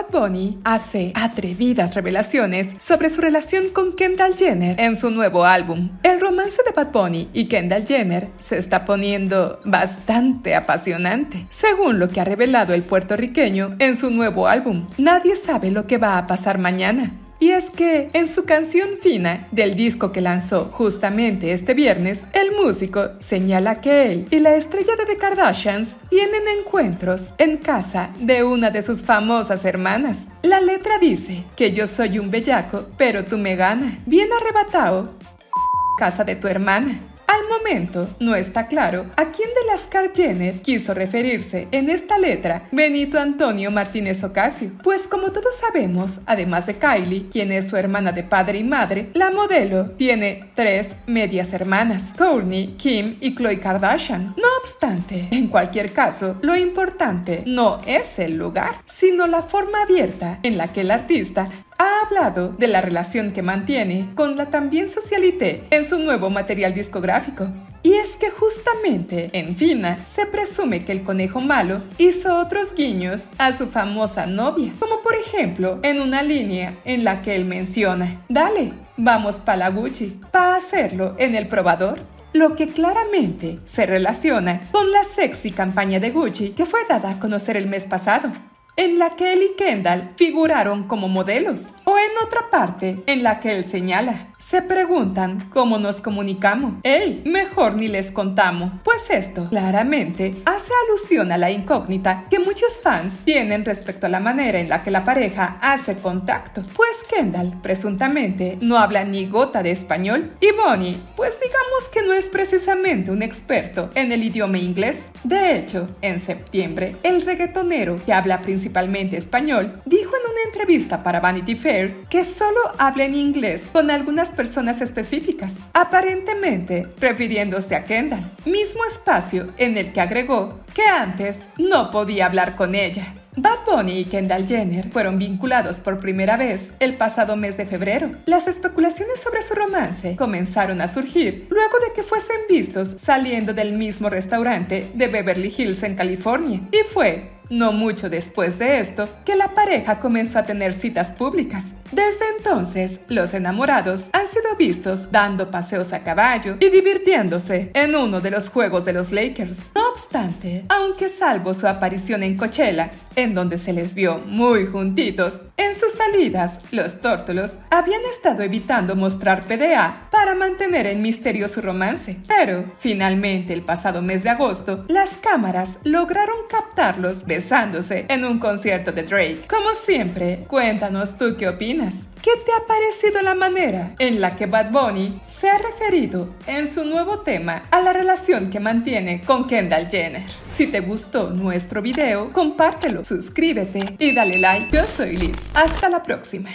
Bad Bunny hace atrevidas revelaciones sobre su relación con Kendall Jenner en su nuevo álbum. El romance de Bad Bunny y Kendall Jenner se está poniendo bastante apasionante, según lo que ha revelado el puertorriqueño en su nuevo álbum. Nadie sabe lo que va a pasar mañana, y es que en su canción Fina, del disco que lanzó justamente este viernes, el músico señala que él y la estrella de The Kardashians tienen encuentros en casa de una de sus famosas hermanas. La letra dice que yo soy un bellaco, pero tú me gana. Bien arrebatado, casa de tu hermana. Al momento, no está claro a quién de las Jenner quiso referirse en esta letra Benito Antonio Martínez Ocasio, pues como todos sabemos, además de Kylie, quien es su hermana de padre y madre, la modelo tiene tres medias hermanas, Kourtney, Kim y Khloe Kardashian. No obstante, en cualquier caso, lo importante no es el lugar, sino la forma abierta en la que el artista ha de la relación que mantiene con la también socialité en su nuevo material discográfico. Y es que justamente en Fina se presume que el conejo malo hizo otros guiños a su famosa novia, como por ejemplo en una línea en la que él menciona, dale, vamos pa' la Gucci, pa' hacerlo en el probador lo que claramente se relaciona con la sexy campaña de Gucci que fue dada a conocer el mes pasado, en la que él y Kendall figuraron como modelos en otra parte en la que él señala. Se preguntan cómo nos comunicamos. ¡Ey! Mejor ni les contamos. Pues esto claramente hace alusión a la incógnita que muchos fans tienen respecto a la manera en la que la pareja hace contacto. Pues Kendall, presuntamente, no habla ni gota de español y Bonnie, pues digamos que no es precisamente un experto en el idioma inglés. De hecho, en septiembre, el reggaetonero que habla principalmente español dijo entrevista para Vanity Fair que solo habla en inglés con algunas personas específicas, aparentemente refiriéndose a Kendall, mismo espacio en el que agregó que antes no podía hablar con ella. Bad Bunny y Kendall Jenner fueron vinculados por primera vez el pasado mes de febrero. Las especulaciones sobre su romance comenzaron a surgir luego de que fuesen vistos saliendo del mismo restaurante de Beverly Hills en California, y fue no mucho después de esto, que la pareja comenzó a tener citas públicas. Desde entonces, los enamorados han sido vistos dando paseos a caballo y divirtiéndose en uno de los juegos de los Lakers. No obstante, aunque salvo su aparición en Coachella, en donde se les vio muy juntitos, en sus salidas, los tórtolos habían estado evitando mostrar PDA para mantener el misterioso romance. Pero, finalmente, el pasado mes de agosto, las cámaras lograron captarlos besándose en un concierto de Drake. Como siempre, cuéntanos tú qué opinas. ¿Qué te ha parecido la manera en la que Bad Bunny se ha referido en su nuevo tema a la relación que mantiene con Kendall Jenner? Si te gustó nuestro video, compártelo, suscríbete y dale like. Yo soy Liz. Hasta la próxima.